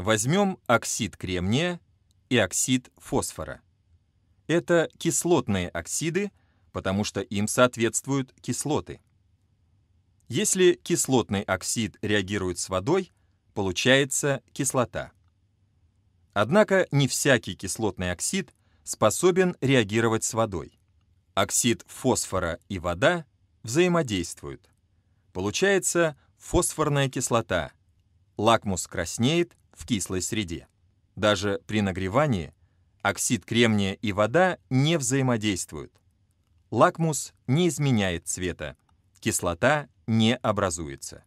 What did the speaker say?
Возьмем оксид кремния и оксид фосфора. Это кислотные оксиды, потому что им соответствуют кислоты. Если кислотный оксид реагирует с водой, получается кислота. Однако не всякий кислотный оксид способен реагировать с водой. Оксид фосфора и вода взаимодействуют. Получается фосфорная кислота. Лакмус краснеет, в кислой среде. Даже при нагревании оксид кремния и вода не взаимодействуют. Лакмус не изменяет цвета, кислота не образуется.